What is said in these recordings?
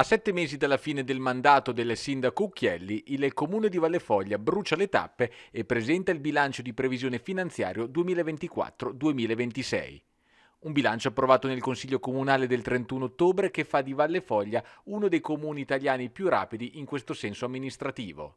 A sette mesi dalla fine del mandato del sindaco Ucchielli, il comune di Vallefoglia brucia le tappe e presenta il bilancio di previsione finanziario 2024-2026. Un bilancio approvato nel Consiglio Comunale del 31 ottobre che fa di Vallefoglia uno dei comuni italiani più rapidi in questo senso amministrativo.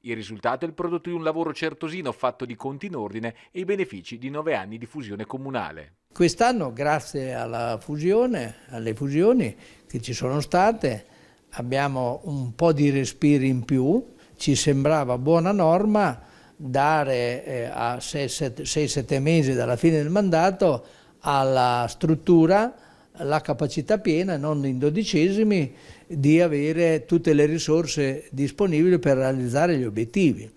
Il risultato è il prodotto di un lavoro certosino fatto di conti in ordine e i benefici di nove anni di fusione comunale. Quest'anno, grazie alla fusione, alle fusioni che ci sono state, abbiamo un po' di respiri in più, ci sembrava buona norma dare eh, a 6-7 mesi dalla fine del mandato alla struttura la capacità piena, non in dodicesimi, di avere tutte le risorse disponibili per realizzare gli obiettivi.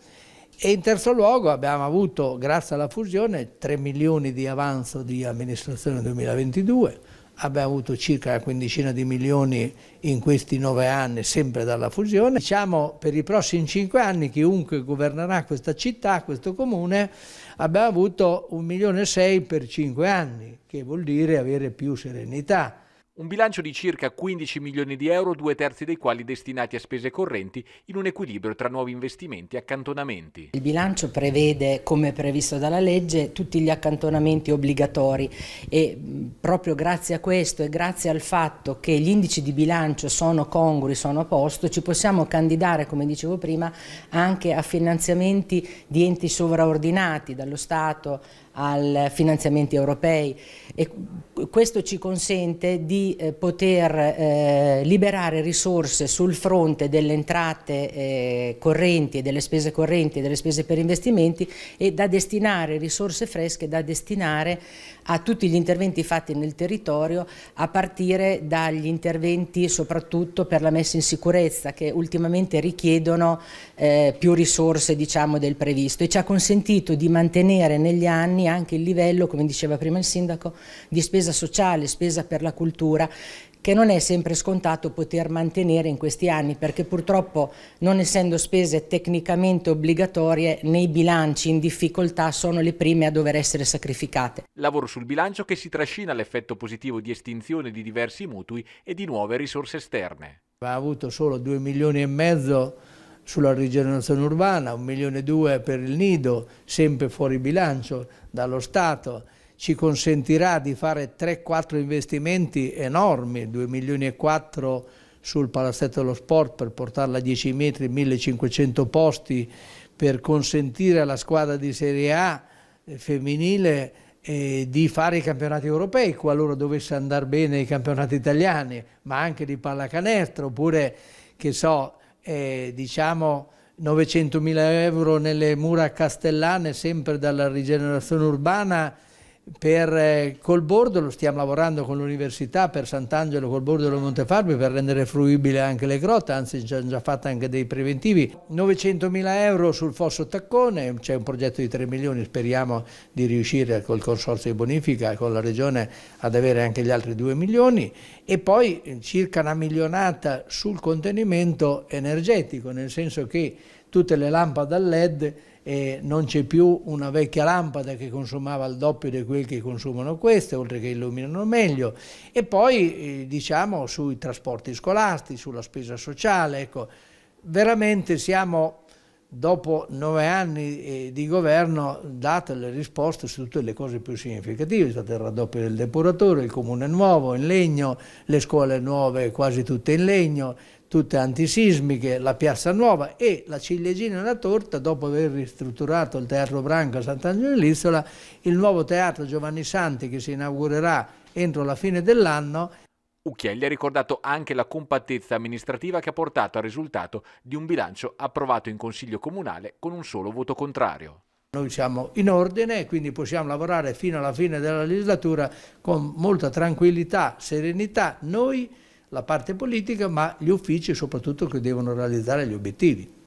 E in terzo luogo abbiamo avuto, grazie alla fusione, 3 milioni di avanzo di amministrazione 2022, abbiamo avuto circa una quindicina di milioni in questi nove anni, sempre dalla fusione. Diciamo per i prossimi cinque anni, chiunque governerà questa città, questo comune, abbiamo avuto 1 milione e 6 per cinque anni, che vuol dire avere più serenità un bilancio di circa 15 milioni di euro, due terzi dei quali destinati a spese correnti, in un equilibrio tra nuovi investimenti e accantonamenti. Il bilancio prevede, come previsto dalla legge, tutti gli accantonamenti obbligatori e proprio grazie a questo e grazie al fatto che gli indici di bilancio sono congrui, sono a posto, ci possiamo candidare, come dicevo prima, anche a finanziamenti di enti sovraordinati dallo Stato ai finanziamenti europei e questo ci consente di eh, poter eh, liberare risorse sul fronte delle entrate eh, correnti e delle spese correnti e delle spese per investimenti e da destinare risorse fresche da destinare a tutti gli interventi fatti nel territorio a partire dagli interventi soprattutto per la messa in sicurezza che ultimamente richiedono eh, più risorse diciamo, del previsto e ci ha consentito di mantenere negli anni domani anche il livello, come diceva prima il sindaco, di spesa sociale, spesa per la cultura, che non è sempre scontato poter mantenere in questi anni perché purtroppo non essendo spese tecnicamente obbligatorie nei bilanci in difficoltà sono le prime a dover essere sacrificate. Lavoro sul bilancio che si trascina l'effetto positivo di estinzione di diversi mutui e di nuove risorse esterne. Ha avuto solo 2 milioni e mezzo sulla rigenerazione urbana, 1 milione e 2 per il nido, sempre fuori bilancio dallo Stato, ci consentirà di fare 3-4 investimenti enormi, 2 milioni e 4 sul palazzetto dello sport per portarla a 10 metri, 1500 posti, per consentire alla squadra di Serie A eh, femminile eh, di fare i campionati europei, qualora dovesse andare bene i campionati italiani, ma anche di pallacanestro, oppure che so, eh, diciamo 900.000 euro nelle mura castellane sempre dalla rigenerazione urbana per, eh, col bordo lo stiamo lavorando con l'università per Sant'Angelo col bordo del Montefarbi per rendere fruibile anche le grotte, anzi ci hanno già fatto anche dei preventivi. 900 mila euro sul fosso Taccone, c'è un progetto di 3 milioni, speriamo di riuscire col consorzio di bonifica con la regione ad avere anche gli altri 2 milioni e poi eh, circa una milionata sul contenimento energetico, nel senso che tutte le lampade a LED e non c'è più una vecchia lampada che consumava il doppio di quel che consumano queste, oltre che illuminano meglio. E poi eh, diciamo sui trasporti scolastici, sulla spesa sociale, ecco, veramente siamo dopo nove anni eh, di governo date le risposte su tutte le cose più significative, è stato il raddoppio del depuratore, il comune nuovo in legno, le scuole nuove quasi tutte in legno, tutte antisismiche, la piazza nuova e la ciliegina e la torta, dopo aver ristrutturato il Teatro Branca a Sant'Angelo dell'Isola, il nuovo Teatro Giovanni Santi che si inaugurerà entro la fine dell'anno. Ucchielli ha ricordato anche la compattezza amministrativa che ha portato al risultato di un bilancio approvato in Consiglio Comunale con un solo voto contrario. Noi siamo in ordine e quindi possiamo lavorare fino alla fine della legislatura con molta tranquillità, serenità, noi, la parte politica, ma gli uffici soprattutto che devono realizzare gli obiettivi.